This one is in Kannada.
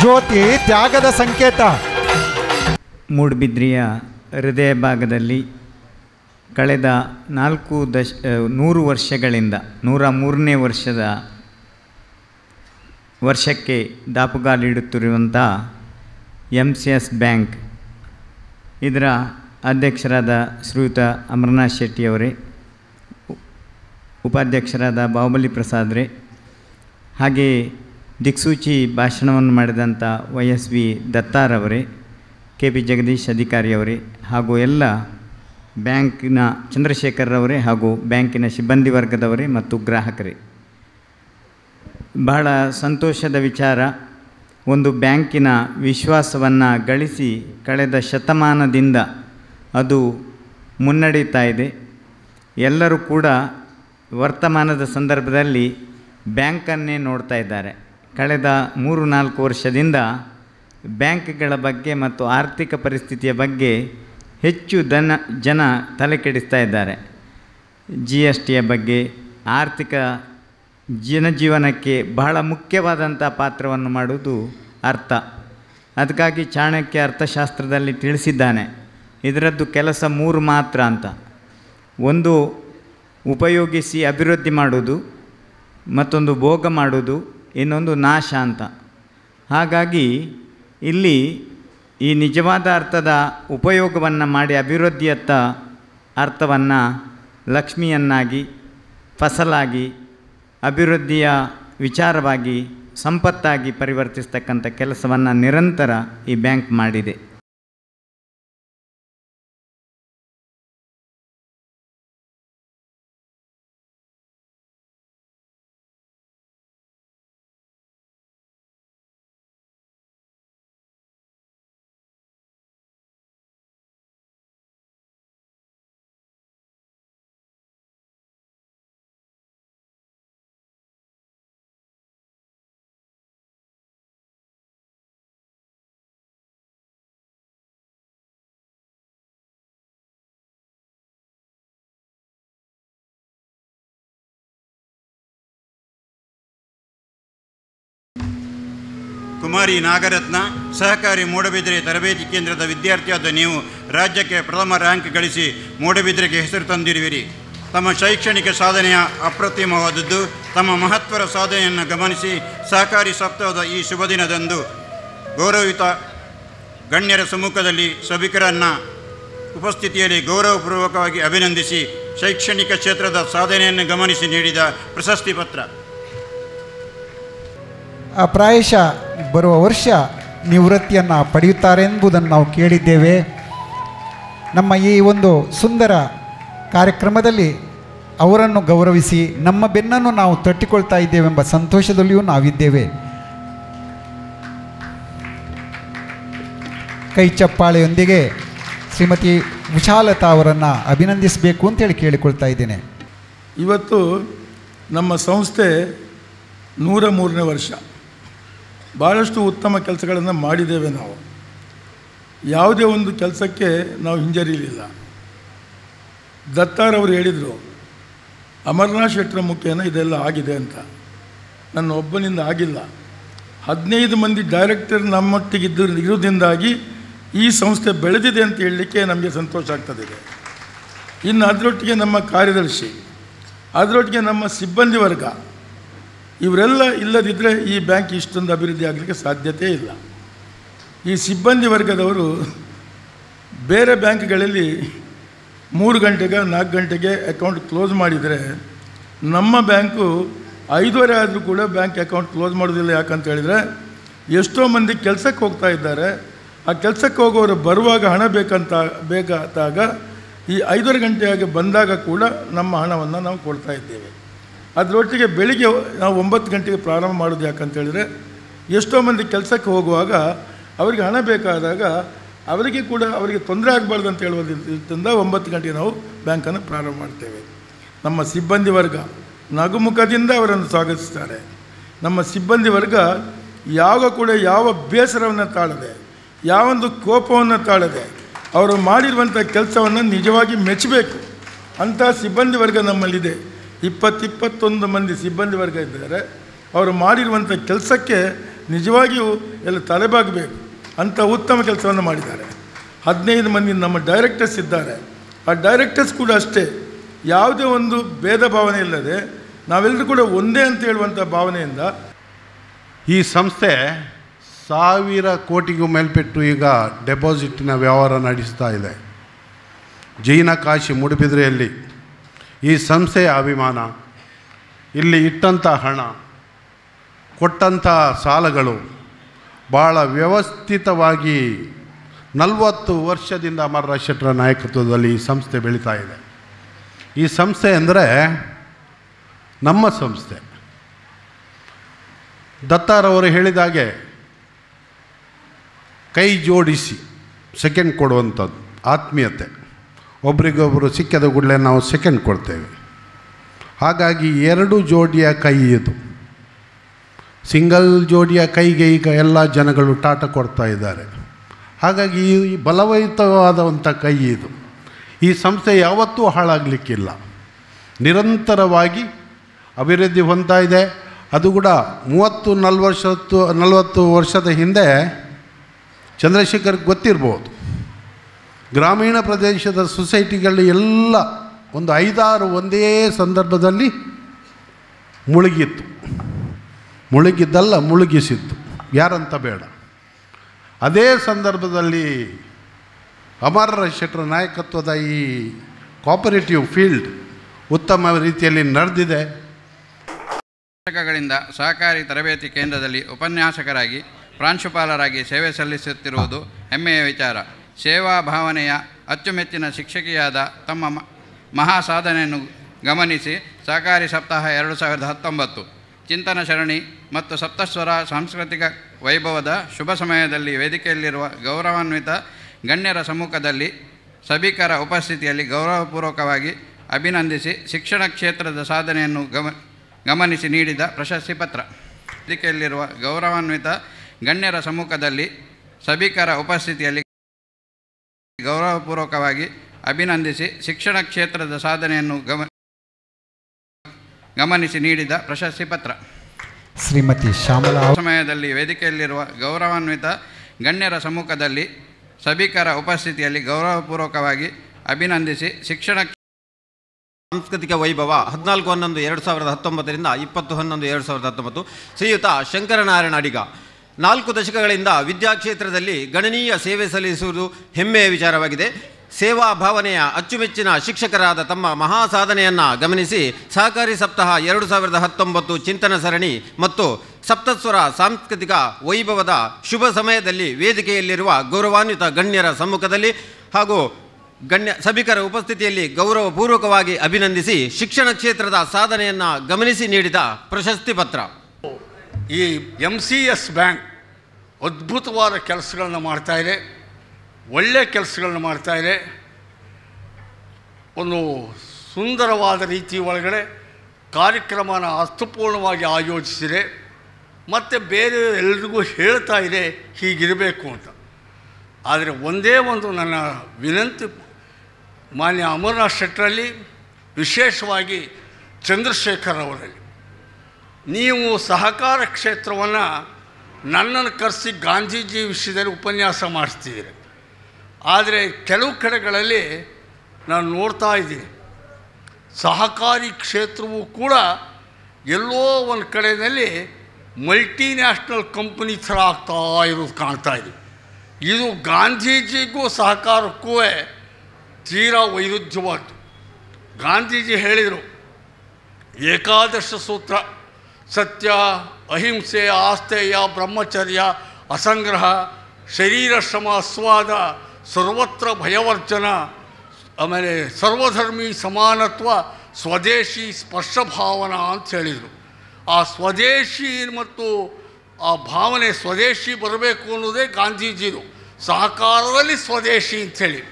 ಜ್ಯೋತಿ ತ್ಯಾಗದ ಸಂಕೇತ ಮೂಡುಬಿದ್ರಿಯ ಹೃದಯ ಭಾಗದಲ್ಲಿ ಕಳೆದ ನಾಲ್ಕು ದಶ ನೂರು ವರ್ಷಗಳಿಂದ ನೂರ ಮೂರನೇ ವರ್ಷದ ವರ್ಷಕ್ಕೆ ದಾಪುಗಾಲಿಡುತ್ತಿರುವಂಥ ಎಮ್ ಸಿ ಎಸ್ ಬ್ಯಾಂಕ್ ಇದರ ಅಧ್ಯಕ್ಷರಾದ ಶ್ರೀಯುತ ಅಮರನಾಥ್ ಶೆಟ್ಟಿಯವರೇ ಉಪಾಧ್ಯಕ್ಷರಾದ ಬಾಹುಬಲಿ ಪ್ರಸಾದ್ರೆ ಹಾಗೆಯೇ ದಿಕ್ಸೂಚಿ ಭಾಷಣವನ್ನು ಮಾಡಿದಂಥ ವೈ ಎಸ್ ವಿ ದತ್ತಾರವರೇ ಕೆ ಪಿ ಜಗದೀಶ್ ಅಧಿಕಾರಿಯವರೇ ಹಾಗೂ ಎಲ್ಲ ಬ್ಯಾಂಕಿನ ಚಂದ್ರಶೇಖರ್ರವರೇ ಹಾಗೂ ಬ್ಯಾಂಕಿನ ಸಿಬ್ಬಂದಿ ವರ್ಗದವರೇ ಮತ್ತು ಗ್ರಾಹಕರೇ ಬಹಳ ಸಂತೋಷದ ವಿಚಾರ ಒಂದು ಬ್ಯಾಂಕಿನ ವಿಶ್ವಾಸವನ್ನು ಗಳಿಸಿ ಕಳೆದ ಶತಮಾನದಿಂದ ಅದು ಮುನ್ನಡೀತಾ ಇದೆ ಎಲ್ಲರೂ ಕೂಡ ವರ್ತಮಾನದ ಸಂದರ್ಭದಲ್ಲಿ ಬ್ಯಾಂಕನ್ನೇ ನೋಡ್ತಾ ಇದ್ದಾರೆ ಕಳೆದ ಮೂರು ನಾಲ್ಕು ವರ್ಷದಿಂದ ಬ್ಯಾಂಕ್ಗಳ ಬಗ್ಗೆ ಮತ್ತು ಆರ್ಥಿಕ ಪರಿಸ್ಥಿತಿಯ ಬಗ್ಗೆ ಹೆಚ್ಚು ದನ ಜನ ತಲೆ ಕೆಡಿಸ್ತಾ ಇದ್ದಾರೆ ಜಿ ಎಸ್ ಟಿಯ ಬಗ್ಗೆ ಆರ್ಥಿಕ ಜನಜೀವನಕ್ಕೆ ಬಹಳ ಮುಖ್ಯವಾದಂಥ ಪಾತ್ರವನ್ನು ಮಾಡುವುದು ಅರ್ಥ ಅದಕ್ಕಾಗಿ ಚಾಣಕ್ಯ ಅರ್ಥಶಾಸ್ತ್ರದಲ್ಲಿ ತಿಳಿಸಿದ್ದಾನೆ ಇದರದ್ದು ಕೆಲಸ ಮೂರು ಮಾತ್ರ ಅಂತ ಒಂದು ಉಪಯೋಗಿಸಿ ಅಭಿವೃದ್ಧಿ ಮಾಡುವುದು ಮತ್ತೊಂದು ಭೋಗ ಮಾಡುವುದು ಇನ್ನೊಂದು ನಾಶ ಅಂತ ಹಾಗಾಗಿ ಇಲ್ಲಿ ಈ ನಿಜವಾದ ಅರ್ಥದ ಉಪಯೋಗವನ್ನು ಮಾಡಿ ಅಭಿವೃದ್ಧಿಯತ್ತ ಅರ್ಥವನ್ನು ಲಕ್ಷ್ಮಿಯನ್ನಾಗಿ ಫಸಲಾಗಿ ಅಭಿವೃದ್ಧಿಯ ವಿಚಾರವಾಗಿ ಸಂಪತ್ತಾಗಿ ಪರಿವರ್ತಿಸ್ತಕ್ಕಂಥ ಕೆಲಸವನ್ನು ನಿರಂತರ ಈ ಬ್ಯಾಂಕ್ ಮಾಡಿದೆ ಕುಮಾರಿ ನಾಗರತ್ನ ಸಹಕಾರಿ ಮೂಡಬಿದ್ರೆ ತರಬೇತಿ ಕೇಂದ್ರದ ವಿದ್ಯಾರ್ಥಿಯಾದ ನೀವು ರಾಜ್ಯಕ್ಕೆ ಪ್ರಥಮ ರ್ಯಾಂಕ್ ಗಳಿಸಿ ಮೋಡಬಿದಿರೆಗೆ ಹೆಸರು ತಂದಿರುವಿರಿ ತಮ್ಮ ಶೈಕ್ಷಣಿಕ ಸಾಧನೆಯ ಅಪ್ರತಿಮವಾದದ್ದು ತಮ್ಮ ಮಹತ್ವರ ಸಾಧನೆಯನ್ನು ಗಮನಿಸಿ ಸಹಕಾರಿ ಸಪ್ತಾಹದ ಈ ಶುಭ ದಿನದಂದು ಗೌರವಿತ ಗಣ್ಯರ ಸಮ್ಮುಖದಲ್ಲಿ ಸಭಿಕರನ್ನು ಉಪಸ್ಥಿತಿಯಲ್ಲಿ ಗೌರವಪೂರ್ವಕವಾಗಿ ಅಭಿನಂದಿಸಿ ಶೈಕ್ಷಣಿಕ ಕ್ಷೇತ್ರದ ಸಾಧನೆಯನ್ನು ಗಮನಿಸಿ ನೀಡಿದ ಪ್ರಶಸ್ತಿ ಪತ್ರ ಪ್ರಾಯಶಃ ಬರುವ ವರ್ಷ ನಿವೃತ್ತಿಯನ್ನು ಪಡೆಯುತ್ತಾರೆ ಎಂಬುದನ್ನು ನಾವು ಕೇಳಿದ್ದೇವೆ ನಮ್ಮ ಈ ಒಂದು ಸುಂದರ ಕಾರ್ಯಕ್ರಮದಲ್ಲಿ ಅವರನ್ನು ಗೌರವಿಸಿ ನಮ್ಮ ಬೆನ್ನನ್ನು ನಾವು ತಟ್ಟಿಕೊಳ್ತಾ ಇದ್ದೇವೆಂಬ ಸಂತೋಷದಲ್ಲಿಯೂ ನಾವಿದ್ದೇವೆ ಕೈ ಚಪ್ಪಾಳೆಯೊಂದಿಗೆ ಶ್ರೀಮತಿ ವಿಶಾಲತಾ ಅವರನ್ನು ಅಭಿನಂದಿಸಬೇಕು ಅಂತೇಳಿ ಕೇಳಿಕೊಳ್ತಾ ಇದ್ದೇನೆ ಇವತ್ತು ನಮ್ಮ ಸಂಸ್ಥೆ ನೂರ ಮೂರನೇ ವರ್ಷ ಭಾಳಷ್ಟು ಉತ್ತಮ ಕೆಲಸಗಳನ್ನು ಮಾಡಿದ್ದೇವೆ ನಾವು ಯಾವುದೇ ಒಂದು ಕೆಲಸಕ್ಕೆ ನಾವು ಹಿಂಜರಿಯಲಿಲ್ಲ ದತ್ತಾರವರು ಹೇಳಿದರು ಅಮರನಾಥ್ ಶೆಟ್ಟರ ಮುಖೇನ ಇದೆಲ್ಲ ಆಗಿದೆ ಅಂತ ನನ್ನ ಒಬ್ಬನಿಂದ ಆಗಿಲ್ಲ ಹದಿನೈದು ಮಂದಿ ಡೈರೆಕ್ಟರ್ ನಮ್ಮೊಟ್ಟಿಗಿದ್ದು ಇರೋದ್ರಿಂದಾಗಿ ಈ ಸಂಸ್ಥೆ ಬೆಳೆದಿದೆ ಅಂತ ಹೇಳಲಿಕ್ಕೆ ನಮಗೆ ಸಂತೋಷ ಆಗ್ತದೆ ಇನ್ನು ಅದರೊಟ್ಟಿಗೆ ನಮ್ಮ ಕಾರ್ಯದರ್ಶಿ ಅದರೊಟ್ಟಿಗೆ ನಮ್ಮ ಸಿಬ್ಬಂದಿ ವರ್ಗ ಇವರೆಲ್ಲ ಇಲ್ಲದಿದ್ದರೆ ಈ ಬ್ಯಾಂಕ್ ಇಷ್ಟೊಂದು ಅಭಿವೃದ್ಧಿ ಆಗಲಿಕ್ಕೆ ಸಾಧ್ಯತೆ ಇಲ್ಲ ಈ ಸಿಬ್ಬಂದಿ ವರ್ಗದವರು ಬೇರೆ ಬ್ಯಾಂಕ್ಗಳಲ್ಲಿ ಮೂರು ಗಂಟೆಗೆ ನಾಲ್ಕು ಗಂಟೆಗೆ ಅಕೌಂಟ್ ಕ್ಲೋಸ್ ಮಾಡಿದರೆ ನಮ್ಮ ಬ್ಯಾಂಕು ಐದುವರೆ ಆದರೂ ಕೂಡ ಬ್ಯಾಂಕ್ ಅಕೌಂಟ್ ಕ್ಲೋಸ್ ಮಾಡೋದಿಲ್ಲ ಯಾಕಂತ ಹೇಳಿದರೆ ಎಷ್ಟೋ ಮಂದಿ ಕೆಲಸಕ್ಕೆ ಹೋಗ್ತಾ ಇದ್ದಾರೆ ಆ ಕೆಲಸಕ್ಕೆ ಹೋಗೋರು ಬರುವಾಗ ಹಣ ಬೇಕಂತ ಬೇಕಾದಾಗ ಈ ಐದೂವರೆ ಗಂಟೆಯಾಗಿ ಬಂದಾಗ ಕೂಡ ನಮ್ಮ ಹಣವನ್ನು ನಾವು ಕೊಡ್ತಾ ಇದ್ದೇವೆ ಅದರೊಟ್ಟಿಗೆ ಬೆಳಿಗ್ಗೆ ನಾವು ಒಂಬತ್ತು ಗಂಟೆಗೆ ಪ್ರಾರಂಭ ಮಾಡೋದು ಯಾಕಂತೇಳಿದರೆ ಎಷ್ಟೋ ಮಂದಿ ಕೆಲಸಕ್ಕೆ ಹೋಗುವಾಗ ಅವರಿಗೆ ಹಣ ಬೇಕಾದಾಗ ಅವರಿಗೆ ಕೂಡ ಅವರಿಗೆ ತೊಂದರೆ ಆಗಬಾರ್ದು ಅಂತ ಹೇಳುವುದರಿಂದ ಒಂಬತ್ತು ಗಂಟೆಗೆ ನಾವು ಬ್ಯಾಂಕನ್ನು ಪ್ರಾರಂಭ ಮಾಡ್ತೇವೆ ನಮ್ಮ ಸಿಬ್ಬಂದಿ ವರ್ಗ ನಗುಮುಖದಿಂದ ಅವರನ್ನು ಸ್ವಾಗತಿಸ್ತಾರೆ ನಮ್ಮ ಸಿಬ್ಬಂದಿ ವರ್ಗ ಯಾವ ಕೂಡ ಯಾವ ಬೇಸರವನ್ನು ತಾಳದೆ ಯಾವೊಂದು ಕೋಪವನ್ನು ತಾಳದೆ ಅವರು ಮಾಡಿರುವಂಥ ಕೆಲಸವನ್ನು ನಿಜವಾಗಿ ಮೆಚ್ಚಬೇಕು ಅಂಥ ಸಿಬ್ಬಂದಿ ವರ್ಗ ನಮ್ಮಲ್ಲಿದೆ ಇಪ್ಪತ್ತಿಪ್ಪತ್ತೊಂದು ಮಂದಿ ಸಿಬ್ಬಂದಿ ವರ್ಗ ಇದ್ದಾರೆ ಅವರು ಮಾಡಿರುವಂಥ ಕೆಲಸಕ್ಕೆ ನಿಜವಾಗಿಯೂ ಎಲ್ಲ ತಲೆಬಾಗಬೇಕು ಅಂಥ ಉತ್ತಮ ಕೆಲಸವನ್ನು ಮಾಡಿದ್ದಾರೆ ಹದಿನೈದು ಮಂದಿ ನಮ್ಮ ಡೈರೆಕ್ಟರ್ಸ್ ಇದ್ದಾರೆ ಆ ಡೈರೆಕ್ಟರ್ಸ್ ಕೂಡ ಅಷ್ಟೇ ಯಾವುದೇ ಒಂದು ಭೇದ ಭಾವನೆ ಇಲ್ಲದೆ ನಾವೆಲ್ಲರೂ ಕೂಡ ಒಂದೇ ಅಂತ ಹೇಳುವಂಥ ಭಾವನೆಯಿಂದ ಈ ಸಂಸ್ಥೆ ಸಾವಿರ ಕೋಟಿಗೂ ಮೇಲ್ಪೆಟ್ಟು ಈಗ ಡೆಪಾಸಿಟಿನ ವ್ಯವಹಾರ ನಡೆಸ್ತಾ ಇದೆ ಜೈನ ಕಾಶಿ ಮೂಡುಬಿದ್ರೆಯಲ್ಲಿ ಈ ಸಂಸ್ಥೆಯ ಅಭಿಮಾನ ಇಲ್ಲಿ ಇಟ್ಟಂಥ ಹಣ ಕೊಟ್ಟಂಥ ಸಾಲಗಳು ಭಾಳ ವ್ಯವಸ್ಥಿತವಾಗಿ ನಲವತ್ತು ವರ್ಷದಿಂದ ಅಮರರ ಶೆಟ್ಟರ ನಾಯಕತ್ವದಲ್ಲಿ ಈ ಸಂಸ್ಥೆ ಬೆಳೀತಾ ಇದೆ ಈ ಸಂಸ್ಥೆ ಅಂದರೆ ನಮ್ಮ ಸಂಸ್ಥೆ ದತ್ತಾರವರು ಹೇಳಿದಾಗೆ ಕೈ ಜೋಡಿಸಿ ಸೆಕೆಂಡ್ ಕೊಡುವಂಥದ್ದು ಆತ್ಮೀಯತೆ ಒಬ್ರಿಗೊಬ್ಬರು ಸಿಕ್ಕದ ಕೂಡಲೇ ನಾವು ಸೆಕೆಂಡ್ ಕೊಡ್ತೇವೆ ಹಾಗಾಗಿ ಎರಡು ಜೋಡಿಯ ಕೈ ಇದು ಸಿಂಗಲ್ ಜೋಡಿಯ ಕೈಗೆ ಈಗ ಎಲ್ಲ ಜನಗಳು ಟಾಟ ಕೊಡ್ತಾ ಇದ್ದಾರೆ ಹಾಗಾಗಿ ಈ ಬಲವಯುತವಾದಂಥ ಕೈ ಇದು ಈ ಸಂಸ್ಥೆ ಯಾವತ್ತೂ ಹಾಳಾಗಲಿಕ್ಕಿಲ್ಲ ನಿರಂತರವಾಗಿ ಅಭಿವೃದ್ಧಿ ಹೊಂದ್ತಾ ಇದೆ ಅದು ಕೂಡ ಮೂವತ್ತು ನಲ್ವರ್ಷತ್ತು ನಲವತ್ತು ವರ್ಷದ ಹಿಂದೆ ಚಂದ್ರಶೇಖರ್ಗೆ ಗೊತ್ತಿರ್ಬೋದು ಗ್ರಾಮೀಣ ಪ್ರದೇಶದ ಸೊಸೈಟಿಗಳು ಎಲ್ಲ ಒಂದು ಐದಾರು ಒಂದೇ ಸಂದರ್ಭದಲ್ಲಿ ಮುಳುಗಿತ್ತು ಮುಳುಗಿದ್ದಲ್ಲ ಮುಳುಗಿಸಿತ್ತು ಯಾರಂತ ಬೇಡ ಅದೇ ಸಂದರ್ಭದಲ್ಲಿ ಅಮರ ಶೆಟ್ಟರ ನಾಯಕತ್ವದ ಈ ಕೋಪರೇಟಿವ್ ಫೀಲ್ಡ್ ಉತ್ತಮ ರೀತಿಯಲ್ಲಿ ನಡೆದಿದೆ ಶಿಕ್ಷಕಗಳಿಂದ ಸಹಕಾರಿ ತರಬೇತಿ ಕೇಂದ್ರದಲ್ಲಿ ಉಪನ್ಯಾಸಕರಾಗಿ ಪ್ರಾಂಶುಪಾಲರಾಗಿ ಸೇವೆ ಸಲ್ಲಿಸುತ್ತಿರುವುದು ಹೆಮ್ಮೆಯ ವಿಚಾರ ಸೇವಾ ಭಾವನೆಯ ಅಚ್ಚುಮೆಚ್ಚಿನ ಶಿಕ್ಷಕಿಯಾದ ತಮ್ಮ ಮಹಾ ಸಾಧನೆಯನ್ನು ಗಮನಿಸಿ ಸಹಕಾರಿ ಸಪ್ತಾಹ ಎರಡು ಸಾವಿರದ ಹತ್ತೊಂಬತ್ತು ಚಿಂತನ ಸರಣಿ ಮತ್ತು ಸಪ್ತಸ್ವರ ಸಾಂಸ್ಕೃತಿಕ ವೈಭವದ ಶುಭ ಸಮಯದಲ್ಲಿ ವೇದಿಕೆಯಲ್ಲಿರುವ ಗೌರವಾನ್ವಿತ ಗಣ್ಯರ ಸಮ್ಮುಖದಲ್ಲಿ ಸಭಿಕರ ಉಪಸ್ಥಿತಿಯಲ್ಲಿ ಗೌರವಪೂರ್ವಕವಾಗಿ ಅಭಿನಂದಿಸಿ ಶಿಕ್ಷಣ ಕ್ಷೇತ್ರದ ಸಾಧನೆಯನ್ನು ಗಮ ಗಮನಿಸಿ ನೀಡಿದ ಪ್ರಶಸ್ತಿ ಪತ್ರ ವೇದಿಕೆಯಲ್ಲಿರುವ ಗೌರವಾನ್ವಿತ ಗಣ್ಯರ ಸಮ್ಮುಖದಲ್ಲಿ ಸಭಿಕರ ಉಪಸ್ಥಿತಿಯಲ್ಲಿ ಗೌರವಪೂರ್ವಕವಾಗಿ ಅಭಿನಂದಿಸಿ ಶಿಕ್ಷಣ ಕ್ಷೇತ್ರದ ಸಾಧನೆಯನ್ನು ಗಮ ಗಮನಿಸಿ ನೀಡಿದ ಪ್ರಶಸ್ತಿ ಪತ್ರ ಶ್ರೀಮತಿ ಶ್ಯಾಮಲಾ ಸಮಯದಲ್ಲಿ ವೇದಿಕೆಯಲ್ಲಿರುವ ಗೌರವಾನ್ವಿತ ಗಣ್ಯರ ಸಮ್ಮುಖದಲ್ಲಿ ಸಭಿಕರ ಉಪಸ್ಥಿತಿಯಲ್ಲಿ ಗೌರವಪೂರ್ವಕವಾಗಿ ಅಭಿನಂದಿಸಿ ಶಿಕ್ಷಣ ಸಾಂಸ್ಕೃತಿಕ ವೈಭವ ಹದಿನಾಲ್ಕು ಹನ್ನೊಂದು ಎರಡು ಸಾವಿರದ ಹತ್ತೊಂಬತ್ತರಿಂದ ಇಪ್ಪತ್ತು ಹನ್ನೊಂದು ಎರಡು ಸಾವಿರದ ಹತ್ತೊಂಬತ್ತು ಶ್ರೀಯುತ ಶಂಕರನಾರಾಯಣ ಅಡಿಗ ನಾಲ್ಕು ದಶಕಗಳಿಂದ ವಿದ್ಯಾಕ್ಷೇತ್ರದಲ್ಲಿ ಗಣನೀಯ ಸೇವೆ ಸಲ್ಲಿಸುವುದು ಹೆಮ್ಮೆಯ ವಿಚಾರವಾಗಿದೆ ಸೇವಾ ಭಾವನೆಯ ಅಚ್ಚುಮೆಚ್ಚಿನ ಶಿಕ್ಷಕರಾದ ತಮ್ಮ ಮಹಾ ಸಾಧನೆಯನ್ನು ಗಮನಿಸಿ ಸಹಕಾರಿ ಸಪ್ತಾಹ ಎರಡು ಸಾವಿರದ ಹತ್ತೊಂಬತ್ತು ಚಿಂತನ ಸರಣಿ ಮತ್ತು ಸಪ್ತಸ್ವರ ಸಾಂಸ್ಕೃತಿಕ ವೈಭವದ ಶುಭ ಸಮಯದಲ್ಲಿ ವೇದಿಕೆಯಲ್ಲಿರುವ ಗೌರವಾನ್ವಿತ ಗಣ್ಯರ ಸಮ್ಮುಖದಲ್ಲಿ ಹಾಗೂ ಗಣ್ಯ ಸಭಿಕರ ಉಪಸ್ಥಿತಿಯಲ್ಲಿ ಗೌರವಪೂರ್ವಕವಾಗಿ ಅಭಿನಂದಿಸಿ ಶಿಕ್ಷಣ ಕ್ಷೇತ್ರದ ಸಾಧನೆಯನ್ನು ಗಮನಿಸಿ ನೀಡಿದ ಪ್ರಶಸ್ತಿ ಪತ್ರ ಈ ಎಂ ಸಿ ಎಸ್ ಬ್ಯಾಂಕ್ ಅದ್ಭುತವಾದ ಕೆಲಸಗಳನ್ನ ಮಾಡ್ತಾಯಿದೆ ಒಳ್ಳೆಯ ಕೆಲಸಗಳನ್ನ ಮಾಡ್ತಾಯಿದೆ ಒಂದು ಸುಂದರವಾದ ರೀತಿ ಒಳಗಡೆ ಕಾರ್ಯಕ್ರಮನ ಅರ್ಥಪೂರ್ಣವಾಗಿ ಆಯೋಜಿಸಿದೆ ಮತ್ತು ಬೇರೆ ಎಲ್ರಿಗೂ ಹೇಳ್ತಾ ಇದೆ ಹೀಗಿರಬೇಕು ಅಂತ ಆದರೆ ಒಂದೇ ಒಂದು ನನ್ನ ವಿನಂತಿ ಮಾನ್ಯ ಅಮರನಾಥ್ ಶೆಟ್ಟರಲ್ಲಿ ವಿಶೇಷವಾಗಿ ಚಂದ್ರಶೇಖರ್ ಅವರಲ್ಲಿ ನೀವು ಸಹಕಾರ ಕ್ಷೇತ್ರವನ್ನು ನನ್ನನ್ನು ಕರೆಸಿ ಗಾಂಧೀಜಿ ವಿಷಯದಲ್ಲಿ ಉಪನ್ಯಾಸ ಮಾಡಿಸ್ತಿದ್ದೀರಿ ಆದರೆ ಕೆಲವು ಕಡೆಗಳಲ್ಲಿ ನಾನು ನೋಡ್ತಾ ಇದ್ದೀನಿ ಸಹಕಾರಿ ಕ್ಷೇತ್ರವೂ ಕೂಡ ಎಲ್ಲೋ ಒಂದು ಕಡೆಯಲ್ಲಿ ಮಲ್ಟಿನ್ಯಾಷನಲ್ ಕಂಪನಿ ಥರ ಆಗ್ತಾ ಇರೋದು ಕಾಣ್ತಾ ಇದೆ ಇದು ಗಾಂಧೀಜಿಗೂ ಸಹಕಾರಕ್ಕೂ ತೀರಾ ವೈರುಧ್ಯವಾದ ಗಾಂಧೀಜಿ ಹೇಳಿದರು ಏಕಾದಶ ಸೂತ್ರ ಸತ್ಯ ಅಹಿಂಸೆ ಆಸ್ಥೇಯ ಬ್ರಹ್ಮಚರ್ಯ ಅಸಂಗ್ರಹ ಶರೀರ ಶ್ರಮ ಅಸ್ವಾದ ಸರ್ವತ್ರ ಭಯವರ್ಜನ ಆಮೇಲೆ ಸರ್ವಧರ್ಮಿ ಸಮಾನತ್ವ ಸ್ವದೇಶಿ ಸ್ಪರ್ಶ ಭಾವನಾ ಅಂತ ಹೇಳಿದರು ಆ ಸ್ವದೇಶಿ ಮತ್ತು ಆ ಭಾವನೆ ಸ್ವದೇಶಿ ಬರಬೇಕು ಅನ್ನೋದೇ ಗಾಂಧೀಜಿಯರು ಸಹಕಾರದಲ್ಲಿ ಸ್ವದೇಶಿ ಅಂಥೇಳಿ